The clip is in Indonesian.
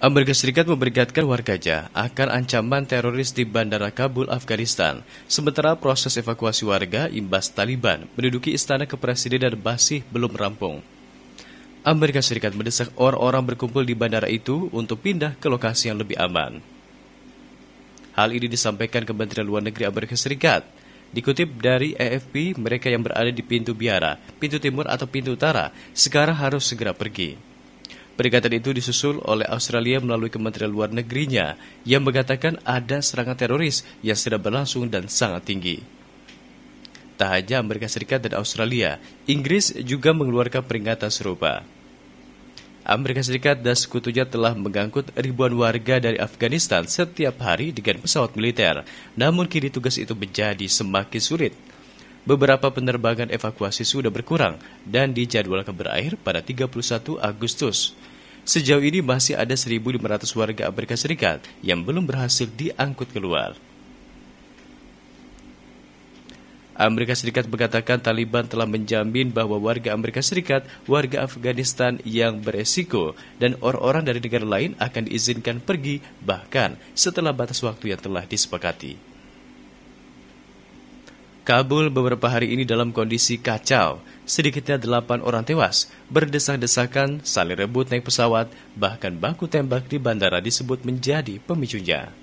Amerika Serikat memberingatkan warganya akan ancaman teroris di Bandara Kabul, Afghanistan. Sementara proses evakuasi warga imbas Taliban menduduki istana kepresidenan masih belum rampung. Amerika Serikat mendesak orang-orang berkumpul di bandara itu untuk pindah ke lokasi yang lebih aman. Hal ini disampaikan Kementerian Luar Negeri Amerika Serikat. Dikutip dari AFP, mereka yang berada di pintu biara, pintu timur atau pintu utara, sekarang harus segera pergi. Peringatan itu disusul oleh Australia melalui Kementerian Luar Negerinya yang mengatakan ada serangan teroris yang sedang berlangsung dan sangat tinggi. Tak hanya Amerika Serikat dan Australia, Inggris juga mengeluarkan peringatan serupa. Amerika Serikat dan sekutunya telah mengangkut ribuan warga dari Afghanistan setiap hari dengan pesawat militer, namun kini tugas itu menjadi semakin sulit Beberapa penerbangan evakuasi sudah berkurang dan dijadwalkan berakhir pada 31 Agustus. Sejauh ini masih ada 1.500 warga Amerika Serikat yang belum berhasil diangkut keluar. Amerika Serikat mengatakan Taliban telah menjamin bahwa warga Amerika Serikat, warga Afghanistan yang beresiko, dan orang-orang dari negara lain akan diizinkan pergi bahkan setelah batas waktu yang telah disepakati. Kabul beberapa hari ini dalam kondisi kacau. Sedikitnya delapan orang tewas, berdesak-desakan, saling rebut naik pesawat, bahkan baku tembak di bandara disebut menjadi pemicunya.